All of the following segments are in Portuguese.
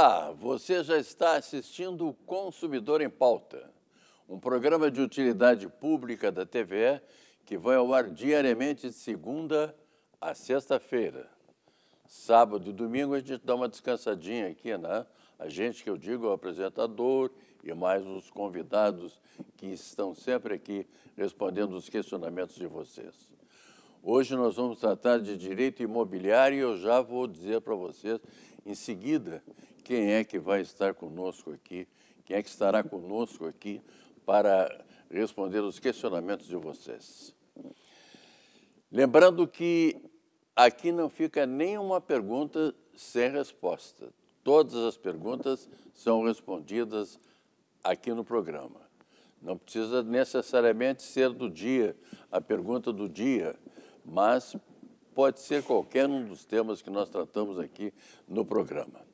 Olá, ah, você já está assistindo o Consumidor em Pauta, um programa de utilidade pública da TVE que vai ao ar diariamente de segunda a sexta-feira. Sábado e domingo a gente dá uma descansadinha aqui, né? A gente que eu digo o apresentador e mais os convidados que estão sempre aqui respondendo os questionamentos de vocês. Hoje nós vamos tratar de direito imobiliário e eu já vou dizer para vocês em seguida quem é que vai estar conosco aqui, quem é que estará conosco aqui para responder os questionamentos de vocês. Lembrando que aqui não fica nenhuma pergunta sem resposta. Todas as perguntas são respondidas aqui no programa. Não precisa necessariamente ser do dia, a pergunta do dia, mas pode ser qualquer um dos temas que nós tratamos aqui no programa.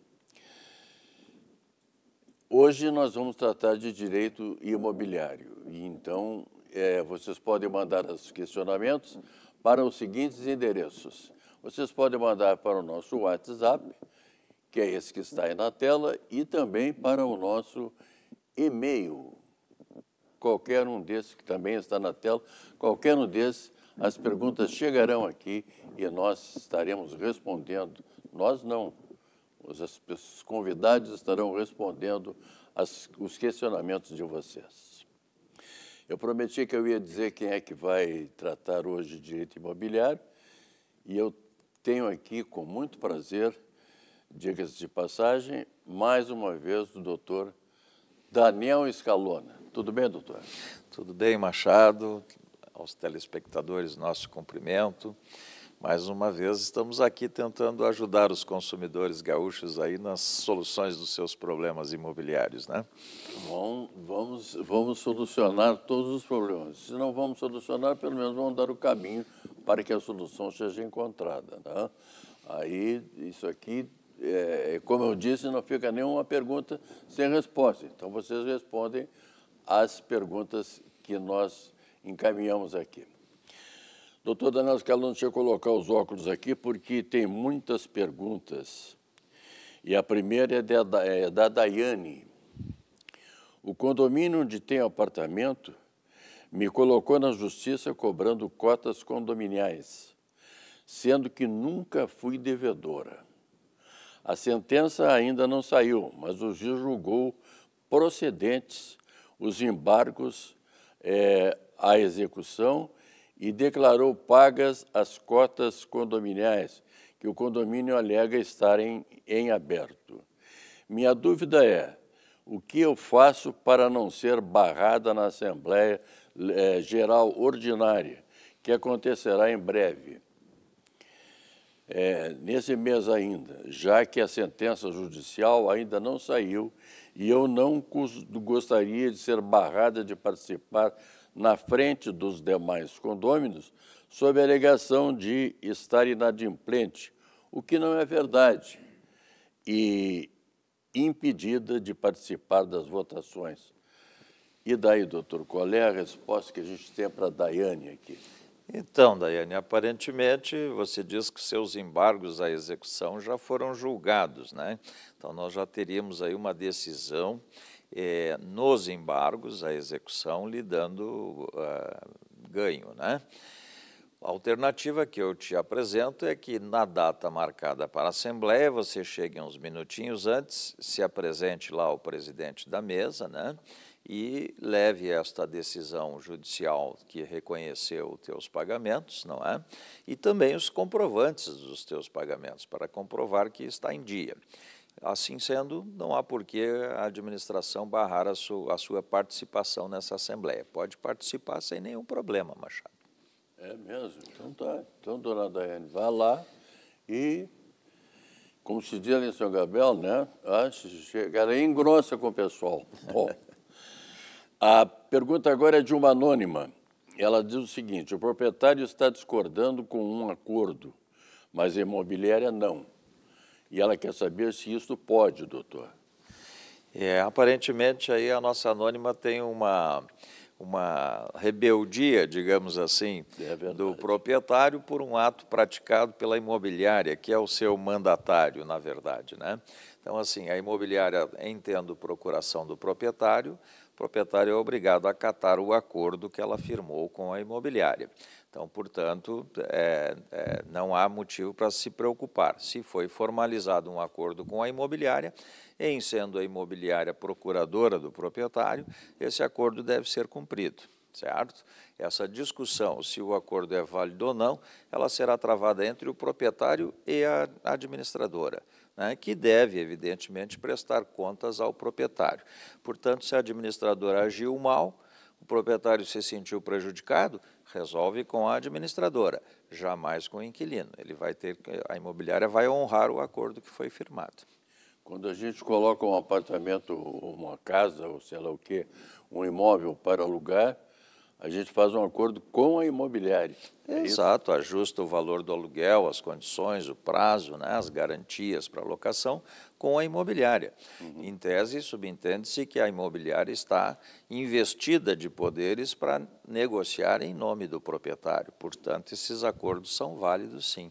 Hoje nós vamos tratar de direito imobiliário. E então, é, vocês podem mandar os questionamentos para os seguintes endereços. Vocês podem mandar para o nosso WhatsApp, que é esse que está aí na tela, e também para o nosso e-mail. Qualquer um desses, que também está na tela, qualquer um desses, as perguntas chegarão aqui e nós estaremos respondendo. Nós não, os convidados estarão respondendo as, os questionamentos de vocês. Eu prometi que eu ia dizer quem é que vai tratar hoje de direito imobiliário e eu tenho aqui, com muito prazer, diga-se de passagem, mais uma vez o doutor Daniel Escalona. Tudo bem, doutor? Tudo bem, Machado. Aos telespectadores, nosso cumprimento. Mais uma vez, estamos aqui tentando ajudar os consumidores gaúchos aí nas soluções dos seus problemas imobiliários, né? Bom, vamos, vamos solucionar todos os problemas. Se não vamos solucionar, pelo menos vamos dar o caminho para que a solução seja encontrada, né? Aí, isso aqui, é, como eu disse, não fica nenhuma pergunta sem resposta. Então, vocês respondem as perguntas que nós encaminhamos aqui. Doutor Danilo Calon, deixa eu colocar os óculos aqui, porque tem muitas perguntas. E a primeira é da, é da Daiane. O condomínio onde tem apartamento me colocou na justiça cobrando cotas condominiais, sendo que nunca fui devedora. A sentença ainda não saiu, mas o juiz julgou procedentes os embargos é, à execução e declarou pagas as cotas condominiais que o condomínio alega estarem em aberto. Minha dúvida é: o que eu faço para não ser barrada na Assembleia eh, Geral Ordinária, que acontecerá em breve? É, nesse mês ainda, já que a sentença judicial ainda não saiu e eu não gostaria de ser barrada de participar na frente dos demais condôminos sob a alegação de estar inadimplente, o que não é verdade, e impedida de participar das votações. E daí, doutor, qual é a resposta que a gente tem para a Daiane aqui? Então, Daiane, aparentemente você diz que seus embargos à execução já foram julgados, né? Então, nós já teríamos aí uma decisão eh, nos embargos a execução lhe dando uh, ganho. Né? A alternativa que eu te apresento é que na data marcada para a Assembleia você chegue uns minutinhos antes, se apresente lá ao presidente da mesa né? e leve esta decisão judicial que reconheceu os teus pagamentos, não é? E também os comprovantes dos teus pagamentos, para comprovar que está em dia. Assim sendo, não há por que a administração barrar a, su, a, sua participação nessa Assembleia. Pode participar sem nenhum problema, Machado. É mesmo? Então tá. Então, dona Daiane, vá lá e, como se diz ali em São Gabriel, né? Antes de chegar engrossa com o pessoal. Bom, a pergunta agora é de uma anônima. Ela diz o seguinte: o proprietário está discordando com um acordo, mas a imobiliária não. E ela quer saber se isso pode, doutor. É, aparentemente aí a nossa anônima tem uma, uma rebeldia, digamos assim, é do proprietário por um ato praticado pela imobiliária, que é o seu mandatário, na verdade. Né? Então, assim, a imobiliária, entendo procuração do proprietário, o proprietário é obrigado a acatar o acordo que ela firmou com a imobiliária. Então, portanto, é, é, não há motivo para se preocupar. Se foi formalizado um acordo com a imobiliária, em sendo a imobiliária procuradora do proprietário, esse acordo deve ser cumprido, certo? Essa discussão, se o acordo é válido ou não, ela será travada entre o proprietário e a administradora. Né, que deve, evidentemente, prestar contas ao proprietário. Portanto, se a administradora agiu mal, o proprietário se sentiu prejudicado, resolve com a administradora, jamais com o inquilino. Ele vai ter, a imobiliária vai honrar o acordo que foi firmado. Quando a gente coloca um apartamento, uma casa, ou sei lá o quê, um imóvel para alugar, a gente faz um acordo com a imobiliária. É Exato, isso? ajusta o valor do aluguel, as condições, o prazo, né, as garantias para a locação com a imobiliária. Uhum. Em tese, subentende-se que a imobiliária está investida de poderes para negociar em nome do proprietário. Portanto, esses acordos são válidos, sim.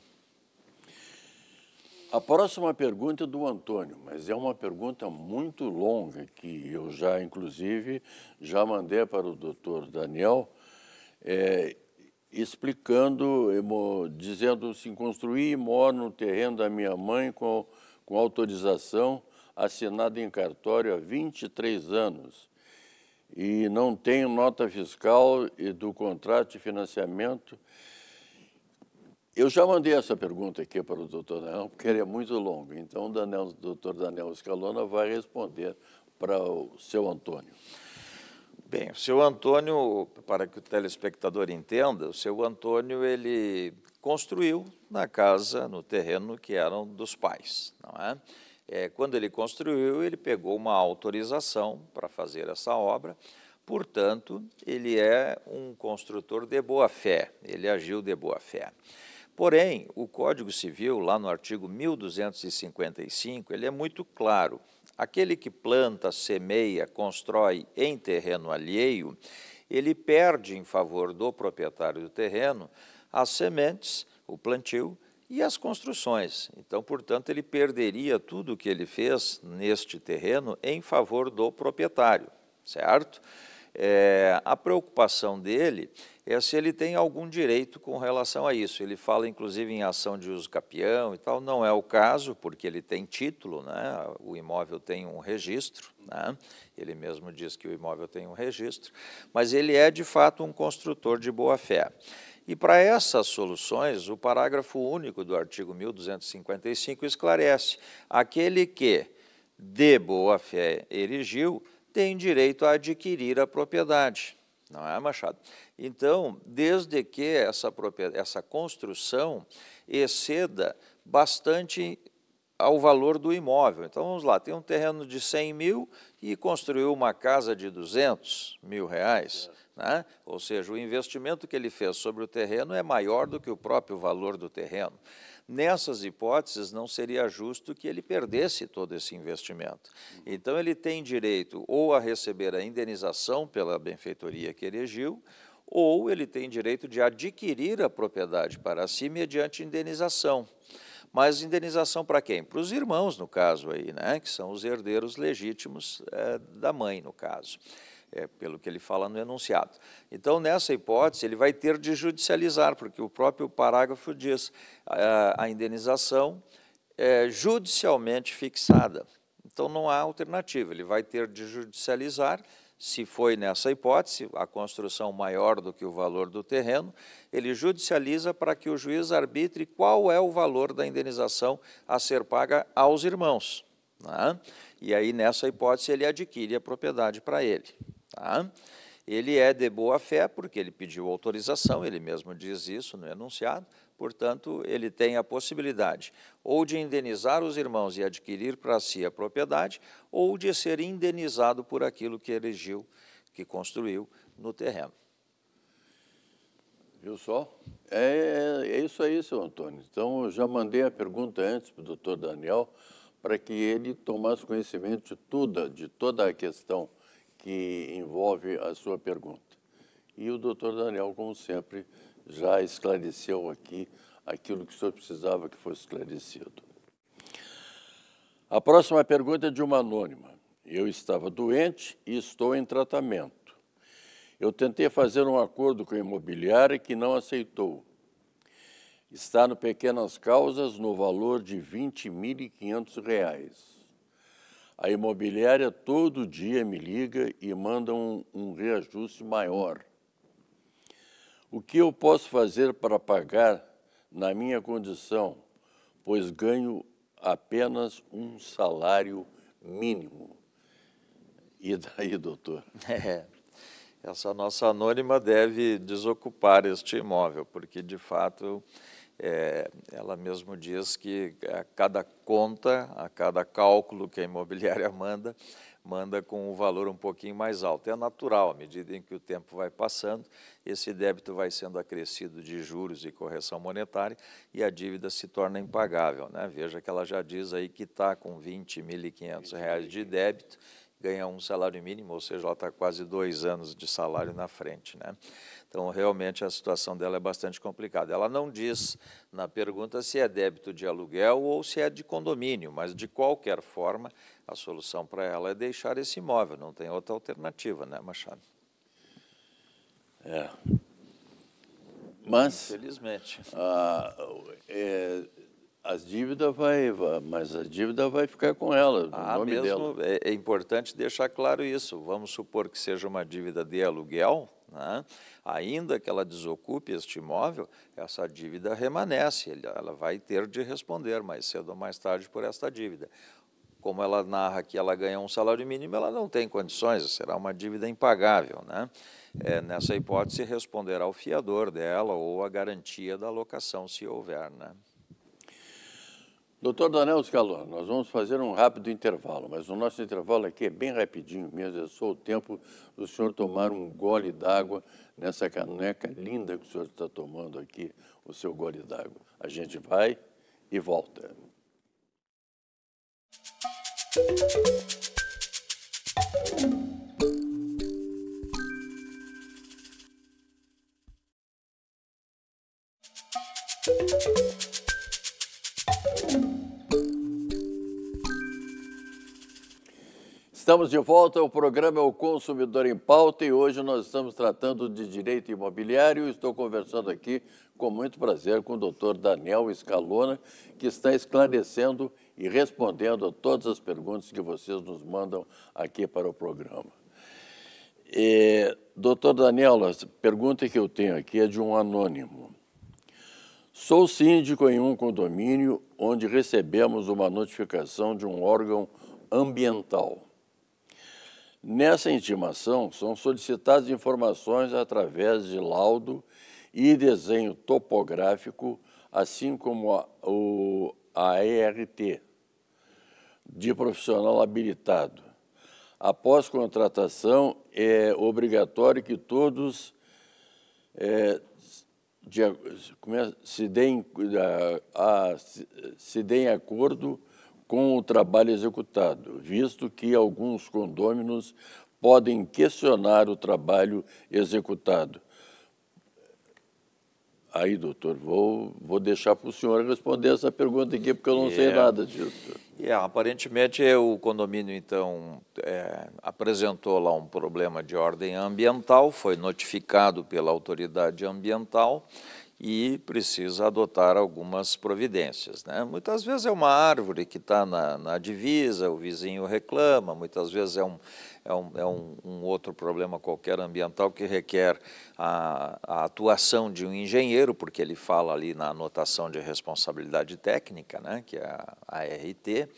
A próxima pergunta é do Antônio, mas é uma pergunta muito longa que eu já, inclusive, já mandei para o doutor Daniel, é, explicando, dizendo assim, construí e moro no terreno da minha mãe com, com autorização assinada em cartório há 23 anos e não tenho nota fiscal do contrato de financiamento eu já mandei essa pergunta aqui para o doutor Daniel, porque ele é muito longo. Então, o, Daniel, o doutor Daniel Escalona vai responder para o seu Antônio. Bem, o seu Antônio, para que o telespectador entenda, o seu Antônio ele construiu na casa, no terreno que eram dos pais, não é? é quando ele construiu, ele pegou uma autorização para fazer essa obra. Portanto, ele é um construtor de boa fé. Ele agiu de boa fé. Porém, o Código Civil, lá no artigo 1255, ele é muito claro. Aquele que planta, semeia, constrói em terreno alheio, ele perde em favor do proprietário do terreno as sementes, o plantio e as construções. Então, portanto, ele perderia tudo o que ele fez neste terreno em favor do proprietário, certo? É, a preocupação dele é se ele tem algum direito com relação a isso. Ele fala, inclusive, em ação de uso capião e tal. Não é o caso, porque ele tem título, né? o imóvel tem um registro. Né? Ele mesmo diz que o imóvel tem um registro, mas ele é, de fato, um construtor de boa-fé. E para essas soluções, o parágrafo único do artigo 1255 esclarece aquele que, de boa-fé, erigiu tem direito a adquirir a propriedade, não é, Machado? Então, desde que essa, essa construção exceda bastante ao valor do imóvel. Então, vamos lá, tem um terreno de 100 mil e construiu uma casa de 200 mil reais. Né? Ou seja, o investimento que ele fez sobre o terreno é maior do que o próprio valor do terreno. Nessas hipóteses, não seria justo que ele perdesse todo esse investimento. Então, ele tem direito ou a receber a indenização pela benfeitoria que elegiu, ou ele tem direito de adquirir a propriedade para si mediante indenização. Mas indenização para quem? Para os irmãos, no caso aí, né? que são os herdeiros legítimos é, da mãe, no caso é, pelo que ele fala no enunciado. Então, nessa hipótese, ele vai ter de judicializar, porque o próprio parágrafo diz a, ah, a indenização é judicialmente fixada. Então, não há alternativa, ele vai ter de judicializar, se foi nessa hipótese, a construção maior do que o valor do terreno, ele judicializa para que o juiz arbitre qual é o valor da indenização a ser paga aos irmãos. Né? E aí, nessa hipótese, ele adquire a propriedade para ele. Tá? Ele é de boa fé porque ele pediu autorização, ele mesmo diz isso no enunciado, portanto, ele tem a possibilidade ou de indenizar os irmãos e adquirir para si a propriedade, ou de ser indenizado por aquilo que erigiu, que construiu no terreno. Viu só? É, é isso aí, seu Antônio. Então, eu já mandei a pergunta antes para o doutor Daniel, para que ele tomasse conhecimento de tudo, de toda a questão que envolve a sua pergunta. E o doutor Daniel, como sempre, já esclareceu aqui aquilo que o senhor precisava que fosse esclarecido. A próxima pergunta é de uma anônima. Eu estava doente e estou em tratamento. Eu tentei fazer um acordo com a imobiliária que não aceitou. Está no Pequenas Causas no valor de R$ 20.500. A imobiliária todo dia me liga e manda um, um reajuste maior. O que eu posso fazer para pagar na minha condição, pois ganho apenas um salário mínimo? E daí, doutor? É, essa nossa anônima deve desocupar este imóvel, porque de fato é, ela mesmo diz que a é, cada conta, a cada cálculo que a imobiliária manda, manda com um valor um pouquinho mais alto. É natural, à medida em que o tempo vai passando, esse débito vai sendo acrescido de juros e correção monetária e a dívida se torna impagável. Né? Veja que ela já diz aí que está com R$ 20.500 de débito ganha um salário mínimo, ou seja, ela está quase dois anos de salário na frente. Né? Então, realmente, a situação dela é bastante complicada. Ela não diz na pergunta se é débito de aluguel ou se é de condomínio, mas, de qualquer forma, a solução para ela é deixar esse imóvel, não tem outra alternativa, né, Machado? É. Mas, infelizmente, a, ah, é, as dívidas vai, mas a dívida vai ficar com ela, ah, no nome mesmo, dela. É, é importante deixar claro isso. Vamos supor que seja uma dívida de aluguel, né? Ainda que ela desocupe este imóvel, essa dívida remanesce, ela vai ter de responder mais cedo ou mais tarde por esta dívida. Como ela narra que ela ganha um salário mínimo, ela não tem condições, será uma dívida impagável. Né? É, nessa hipótese, responderá o fiador dela ou a garantia da locação, se houver. Né? Doutor Daniel Scalon, nós vamos fazer um rápido intervalo, mas o nosso intervalo aqui é bem rapidinho mesmo, é só o tempo do senhor tomar um gole d'água nessa caneca linda que o senhor está tomando aqui, o seu gole d'água. A gente vai e volta. Música Estamos de volta ao programa é O Consumidor em Pauta e hoje nós estamos tratando de direito imobiliário. Estou conversando aqui com muito prazer com o doutor Daniel Escalona, que está esclarecendo e respondendo a todas as perguntas que vocês nos mandam aqui para o programa. E, doutor Daniel, a pergunta que eu tenho aqui é de um anônimo. Sou síndico em um condomínio onde recebemos uma notificação de um órgão ambiental Nessa intimação, são solicitadas informações através de laudo e desenho topográfico, assim como a, o, a ERT, de profissional habilitado. Após contratação, é obrigatório que todos é, de, é, se, deem, a, a, se deem acordo com o trabalho executado, visto que alguns condôminos podem questionar o trabalho executado. Aí, doutor, vou, vou deixar para o senhor responder essa pergunta aqui, porque eu não é, sei nada disso. É, aparentemente, o condomínio, então, é, apresentou lá um problema de ordem ambiental, foi notificado pela autoridade ambiental e precisa adotar algumas providências. Né? Muitas vezes é uma árvore que está na, na, divisa, o vizinho reclama, muitas vezes é um, é um, é um, um outro problema qualquer ambiental que requer a, a, atuação de um engenheiro, porque ele fala ali na anotação de responsabilidade técnica, né? que é a, ART.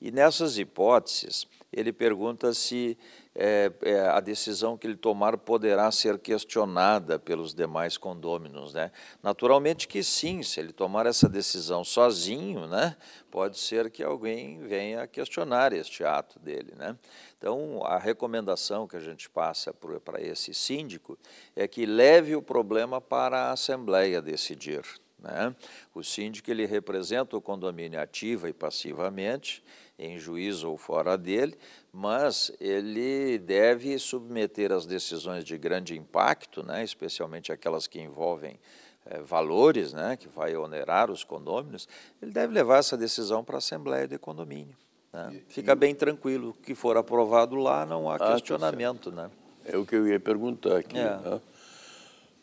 e nessas hipóteses, ele pergunta se é, é, a decisão que ele tomar poderá ser questionada pelos demais condôminos. Né? Naturalmente que sim, se ele tomar essa decisão sozinho, né, pode ser que alguém venha questionar este ato dele. Né? Então, a recomendação que a gente passa para esse síndico é que leve o problema para a Assembleia decidir. Né? O síndico ele representa o condomínio ativa e passivamente, em juízo ou fora dele, mas ele deve submeter as decisões de grande impacto, né? especialmente aquelas que envolvem é, valores, né? que vai onerar os condôminos, ele deve levar essa decisão para a Assembleia de Condomínio. Né? Fica bem tranquilo, o que for aprovado lá não há ah, tá questionamento. Né? É o que eu ia perguntar aqui. É. Né?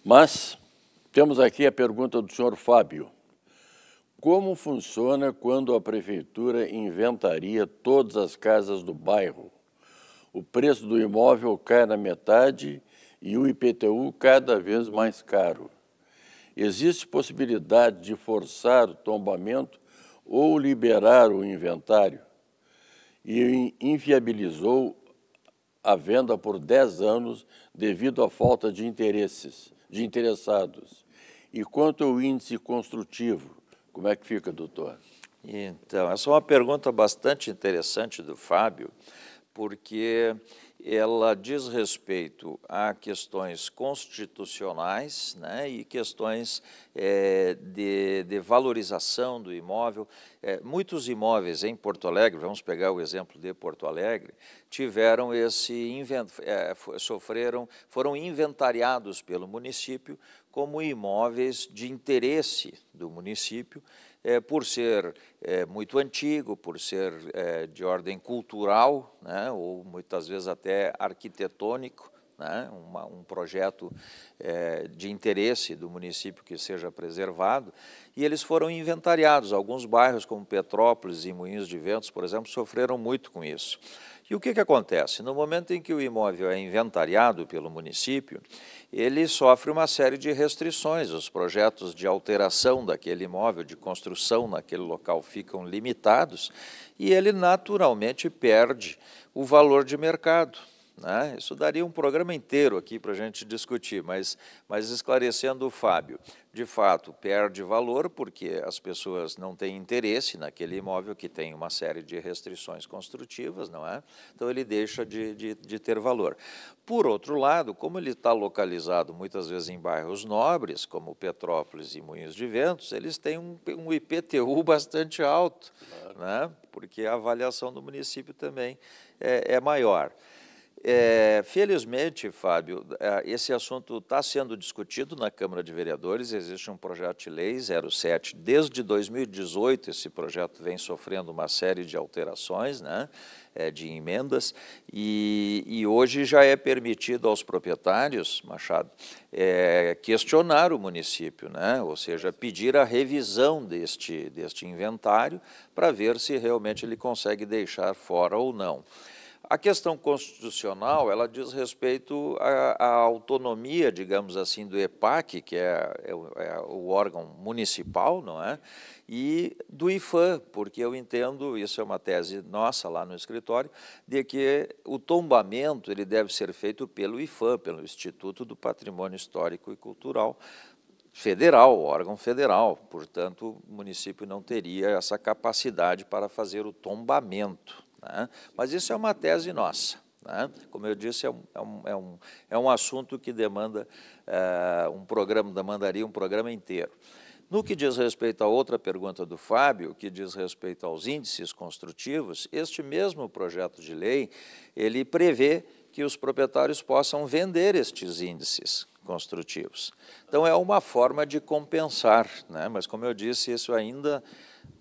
Mas temos aqui a pergunta do senhor Fábio. Como funciona quando a prefeitura inventaria todas as casas do bairro? O preço do imóvel cai na metade e o IPTU cada vez mais caro. Existe possibilidade de forçar o tombamento ou liberar o inventário? E inviabilizou a venda por 10 anos devido à falta de interesses, de interessados. E quanto ao índice construtivo, como é que fica, doutor? Então, essa é uma pergunta bastante interessante do Fábio, porque ela diz respeito a questões constitucionais né, e questões é, de, de, valorização do imóvel. É, muitos imóveis em Porto Alegre, vamos pegar o exemplo de Porto Alegre, tiveram esse invent, é, sofreram, foram inventariados pelo município como imóveis de interesse do município, eh, por ser eh, muito antigo, por ser eh, de ordem cultural, né, ou muitas vezes até arquitetônico, né, uma, um projeto de interesse do município que seja preservado, e eles foram inventariados. Alguns bairros, como Petrópolis e Moinhos de Ventos, por exemplo, sofreram muito com isso. E o que, que acontece? No momento em que o imóvel é inventariado pelo município, ele sofre uma série de restrições. Os projetos de alteração daquele imóvel, de construção naquele local, ficam limitados e ele naturalmente perde o valor de mercado. Né? Isso daria um programa inteiro aqui para a gente discutir, mas, mas esclarecendo o Fábio, de fato, perde valor porque as pessoas não têm interesse naquele imóvel que tem uma série de restrições construtivas, não é? Então, ele deixa de, de, de ter valor. Por outro lado, como ele está localizado muitas vezes em bairros nobres, como Petrópolis e Moinhos de Ventos, eles têm um, um IPTU bastante alto, claro. né? porque a avaliação do município também é, é maior. É, felizmente, Fábio, é, esse assunto está sendo discutido na Câmara de Vereadores. Existe um projeto de lei 07. Desde 2018, esse projeto vem sofrendo uma série de alterações, né, é, de emendas, e, e hoje já é permitido aos proprietários, Machado, é, questionar o município, né, ou seja, pedir a revisão deste, deste inventário para ver se realmente ele consegue deixar fora ou não. A questão constitucional, ela diz respeito à, à autonomia, digamos assim, do EPAC, que é, é, é, o órgão municipal, não é? E do IFAM, porque eu entendo, isso é uma tese nossa lá no escritório, de que o tombamento ele deve ser feito pelo IFAM, pelo Instituto do Patrimônio Histórico e Cultural, federal, órgão federal, portanto, o município não teria essa capacidade para fazer o tombamento. Né? Mas isso é uma tese nossa. Né? Como eu disse, é um, é um, é um, é um assunto que demanda é, um programa, demandaria um programa inteiro. No que diz respeito à outra pergunta do Fábio, que diz respeito aos índices construtivos, este mesmo projeto de lei, ele prevê que os proprietários possam vender estes índices construtivos. Então, é uma forma de compensar, né? mas, como eu disse, isso ainda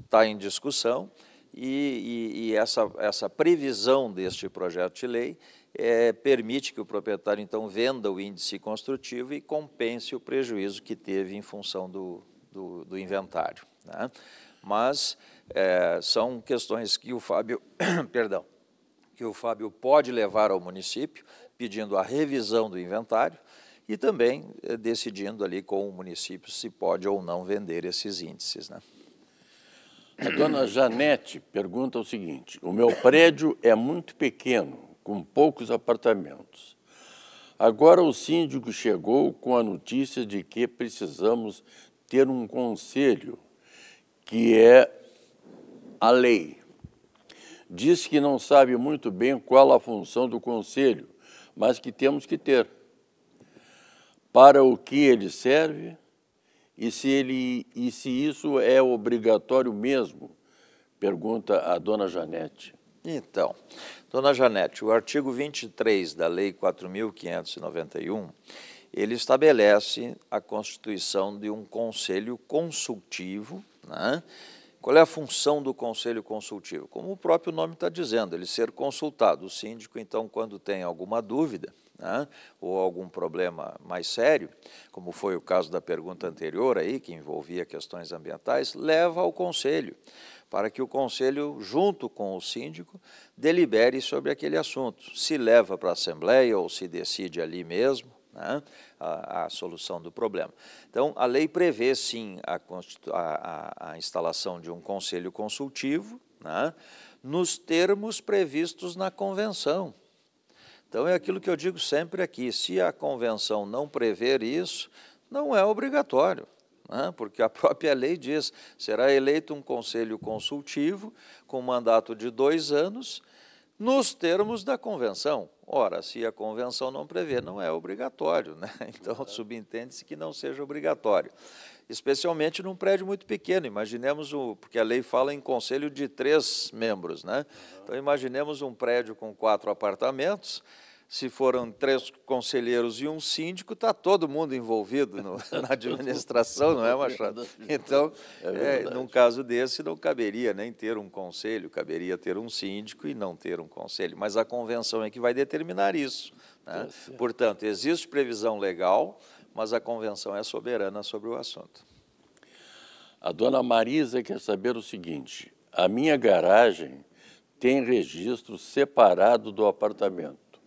está em discussão e, e, e essa, essa previsão deste projeto de lei é, permite que o proprietário, então, venda o índice construtivo e compense o prejuízo que teve em função do, do, do inventário. Né? Mas é, são questões que o Fábio, perdão, que o Fábio pode levar ao município, pedindo a revisão do inventário e também é, decidindo ali com o município se pode ou não vender esses índices. Né? A dona Janete pergunta o seguinte: o meu prédio é muito pequeno, com poucos apartamentos. Agora o síndico chegou com a notícia de que precisamos ter um conselho, que é a lei. Diz que não sabe muito bem qual a função do conselho, mas que temos que ter. Para o que ele serve? E se, ele, e se isso é obrigatório mesmo? Pergunta a dona Janete. Então, dona Janete, o artigo 23 da Lei 4.591, ele estabelece a constituição de um conselho consultivo, né? Qual é a função do conselho consultivo? Como o próprio nome está dizendo, ele ser consultado. O síndico, então, quando tem alguma dúvida, né, ou algum problema mais sério, como foi o caso da pergunta anterior aí, que envolvia questões ambientais, leva ao conselho, para que o conselho, junto com o síndico, delibere sobre aquele assunto. Se leva para a assembleia ou se decide ali mesmo, né, a, a, solução do problema. Então, a lei prevê, sim, a, a, a instalação de um conselho consultivo, né, nos termos previstos na convenção. Então é aquilo que eu digo sempre aqui: se a convenção não prever isso, não é obrigatório, né? porque a própria lei diz: será eleito um conselho consultivo com mandato de dois anos, nos termos da convenção. Ora, se a convenção não prever, não é obrigatório, né? então subentende-se que não seja obrigatório especialmente num prédio muito pequeno. Imaginemos, o, porque a lei fala em conselho de três membros, né? Então, imaginemos um prédio com quatro apartamentos, se foram três conselheiros e um síndico, está todo mundo envolvido no, na administração, não é, Machado? É então, é, é num caso desse, não caberia nem ter um conselho, caberia ter um síndico e não ter um conselho. Mas a convenção é que vai determinar isso. Né? Tá Portanto, existe previsão legal, mas a convenção é soberana sobre o assunto. A dona Marisa quer saber o seguinte: a minha garagem tem registro separado do apartamento.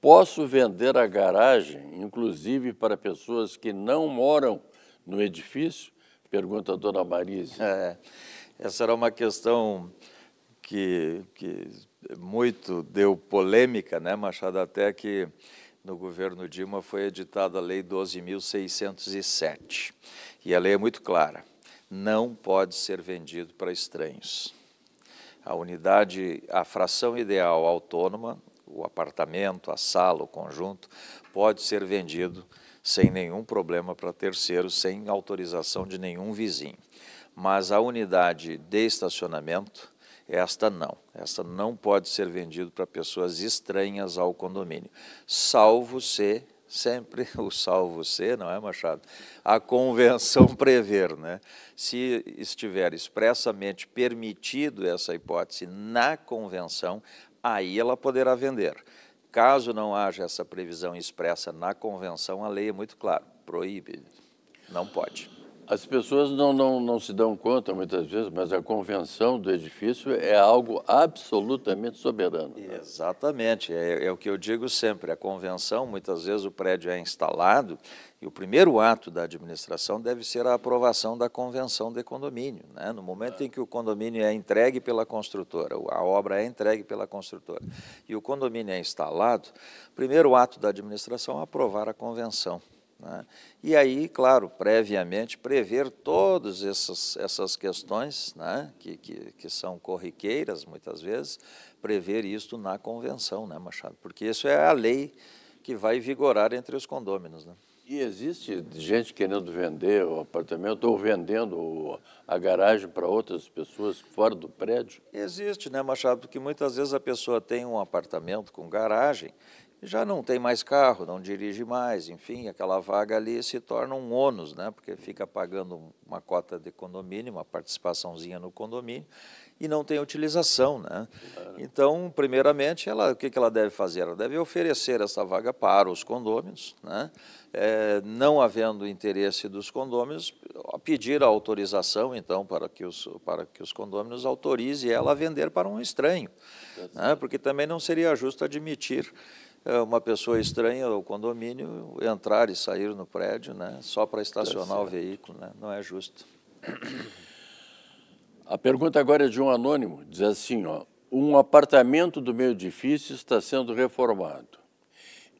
Posso vender a garagem, inclusive para pessoas que não moram no edifício? Pergunta a dona Marisa. É, essa era uma questão que, que muito deu polêmica, né, Machado? Até que no governo Dilma foi editada a Lei 12.607. E a lei é muito clara: não pode ser vendido para estranhos. A unidade, a fração ideal autônoma, o apartamento, a sala, o conjunto, pode ser vendido sem nenhum problema para terceiros, sem autorização de nenhum vizinho. Mas a unidade de estacionamento esta não, esta não pode ser vendida para pessoas estranhas ao condomínio, salvo se sempre o salvo se, não é, Machado? A convenção prever, né? Se estiver expressamente permitido essa hipótese na convenção, aí ela poderá vender. Caso não haja essa previsão expressa na convenção, a lei é muito clara, proíbe, não pode. As pessoas não, não, não se dão conta muitas vezes, mas a convenção do edifício é algo absolutamente soberano. Né? Exatamente, é, é o que eu digo sempre. A convenção, muitas vezes o prédio é instalado e o primeiro ato da administração deve ser a aprovação da convenção de condomínio. Né? No momento em que o condomínio é entregue pela construtora, a obra é entregue pela construtora, e o condomínio é instalado, primeiro ato da administração é aprovar a convenção. Né? E aí, claro, previamente, prever todas essas, essas questões, né? que, que, que são corriqueiras muitas vezes, prever isso na convenção, né, Machado? Porque isso é a lei que vai vigorar entre os condôminos. Né? E existe gente querendo vender o apartamento ou vendendo a garagem para outras pessoas fora do prédio? Existe, né, Machado? Porque muitas vezes a pessoa tem um apartamento com garagem já não tem mais carro, não dirige mais, enfim, aquela vaga ali se torna um ônus, né? porque fica pagando uma cota de condomínio, uma participaçãozinha no condomínio, e não tem utilização. Né? Então, primeiramente, ela, o que, que ela deve fazer? Ela deve oferecer essa vaga para os condôminos, né? É, não havendo interesse dos condôminos, pedir a autorização, então, para que os, para que os condôminos autorizem ela a vender para um estranho, né? porque também não seria justo admitir é, uma pessoa estranha ao condomínio entrar e sair no prédio, né, só para estacionar tá o veículo, né? não é justo. A pergunta agora é de um anônimo, diz assim, ó, um apartamento do meu edifício está sendo reformado.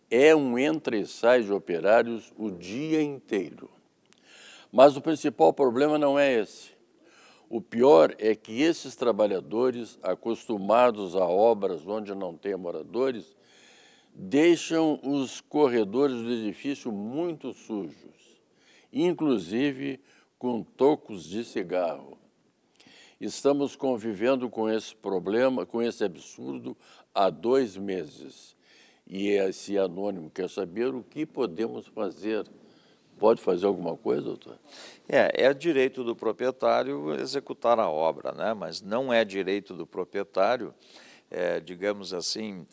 É um entra e sai de operários o dia inteiro. Mas o principal problema não é esse. O pior é que esses trabalhadores, acostumados a obras onde não tem moradores, deixam os corredores do edifício muito sujos, inclusive com tocos de cigarro. Estamos convivendo com esse problema, com esse absurdo, há dois meses. E esse anônimo quer saber o que podemos fazer. Pode fazer alguma coisa, doutor? É, é direito do proprietário executar a obra, né? mas não é direito do proprietário, é, digamos assim,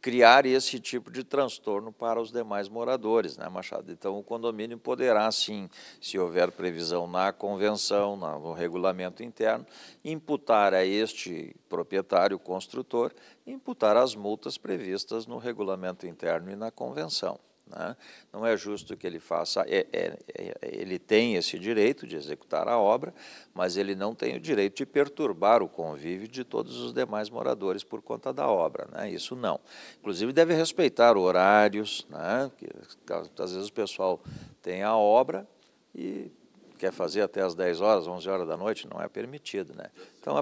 criar esse tipo de transtorno para os demais moradores, né, Machado? Então, o condomínio poderá, sim, se houver previsão na convenção, no regulamento interno, imputar a este proprietário construtor, imputar as multas previstas no regulamento interno e na convenção. Né? Não é justo que ele faça. É, é, é, ele tem esse direito de executar a obra, mas ele não tem o direito de perturbar o convívio de todos os demais moradores por conta da obra. Né? Isso não. Inclusive, deve respeitar horários, né? que, às vezes o pessoal tem a obra e quer fazer até as 10 horas, 11 horas da noite, não é permitido. Né? Então, a,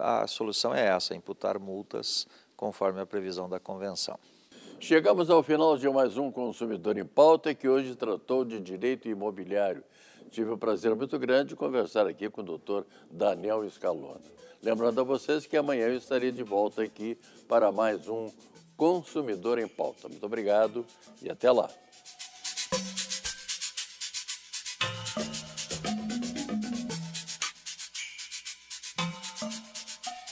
a, a solução é essa: imputar multas conforme a previsão da convenção. Chegamos ao final de mais um Consumidor em Pauta, que hoje tratou de direito imobiliário. Tive o um prazer muito grande de conversar aqui com o doutor Daniel Scalona. Lembrando a vocês que amanhã eu estarei de volta aqui para mais um Consumidor em Pauta. Muito obrigado e até lá.